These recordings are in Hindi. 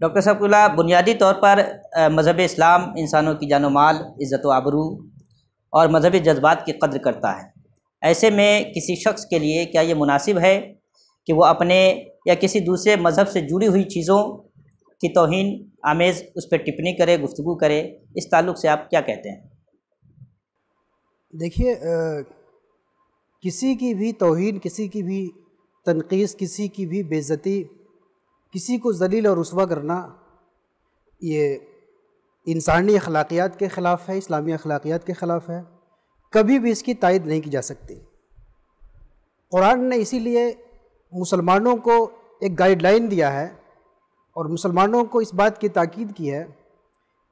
डॉक्टर साहब कुल्ला बुनियादी तौर पर मज़हब इस्लाम इंसानों की जान माल इज़्ज़त आबरू और मजहबी जज्बात की कदर करता है ऐसे में किसी शख्स के लिए क्या ये मुनासिब है कि वह अपने या किसी दूसरे मज़हब से जुड़ी हुई चीज़ों की तोहन आमेज़ उस पर टिप्पणी करे गुफ्तु करे इस ताल्लुक़ से आप क्या कहते हैं देखिए किसी की भी तोहन किसी की भी तनकीस किसी की भी बेज़ती किसी को जलील और रसवा करना ये इंसानी अखलाकियात के ख़िलाफ़ है इस्लामी अखलाकियात के ख़िलाफ़ है कभी भी इसकी तायद नहीं की जा सकती कुरान ने इसीलिए मुसलमानों को एक गाइडलाइन दिया है और मुसलमानों को इस बात की ताकीद की है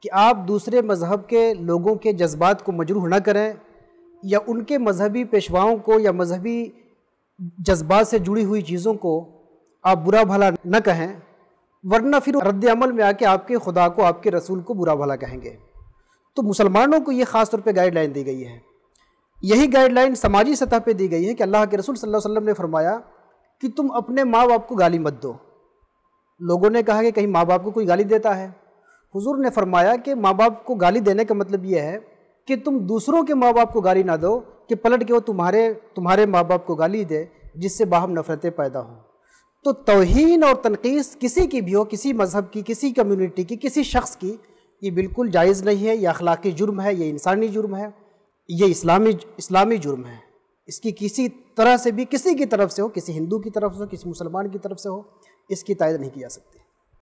कि आप दूसरे मज़हब के लोगों के जज्बात को मजरूह ना करें या उनके मजहबी पेशवाओं को या मजहबी जज्बात से जुड़ी हुई चीज़ों को आप बुरा भला न कहें वरना फिर रद्द अमल में आके आपके खुदा को आपके रसूल को बुरा भला कहेंगे तो मुसलमानों को ये ख़ास तौर पर गाइडलाइन दी गई है यही गाइडलाइन समाजी सतह पे दी गई है कि अल्लाह के रसूल सल्लल्लाहु अलैहि वसल्लम ने फरमाया कि तुम अपने माँ बाप को गाली मत दो लोगों ने कहा कि कहीं माँ बाप को कोई गाली देता है हुजूर ने फरमाया कि माँ बाप को गाली देने का मतलब यह है कि तुम दूसरों के माँ बाप को गाली ना दो कि पलट के वो तुम्हारे तुम्हारे माँ बाप को गाली दे जिससे बाहम नफ़रतें पैदा हों तो तोहन और तनकीस किसी की भी हो किसी मज़हब की किसी कम्यूनिटी की किसी शख्स की ये बिल्कुल जायज़ नहीं है यह अखलाकी जुर्म है यह इंसानी जुर्म है ये इस्लामी इस्लामी जुर्म है इसकी किसी तरह से भी किसी की तरफ से हो किसी हिंदू की तरफ से हो किसी मुसलमान की तरफ से हो इसकी तायद नहीं की जा सकती